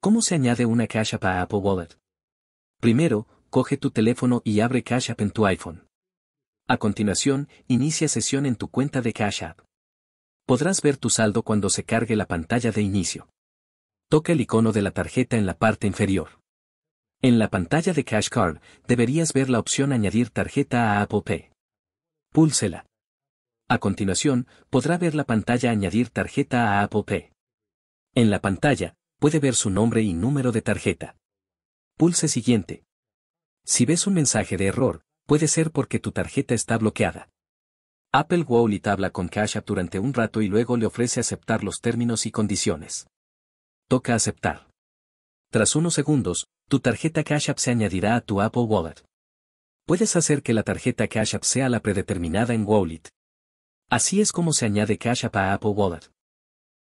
¿Cómo se añade una Cash App a Apple Wallet? Primero, coge tu teléfono y abre Cash App en tu iPhone. A continuación, inicia sesión en tu cuenta de Cash App. Podrás ver tu saldo cuando se cargue la pantalla de inicio. Toca el icono de la tarjeta en la parte inferior. En la pantalla de Cash Card, deberías ver la opción Añadir tarjeta a Apple Pay. Púlsela. A continuación, podrá ver la pantalla Añadir tarjeta a Apple Pay. En la pantalla, puede ver su nombre y número de tarjeta. Pulse siguiente. Si ves un mensaje de error, puede ser porque tu tarjeta está bloqueada. Apple Wallet habla con Cash App durante un rato y luego le ofrece aceptar los términos y condiciones. Toca aceptar. Tras unos segundos, tu tarjeta Cash App se añadirá a tu Apple Wallet. Puedes hacer que la tarjeta Cash App sea la predeterminada en Wallet. Así es como se añade Cash App a Apple Wallet.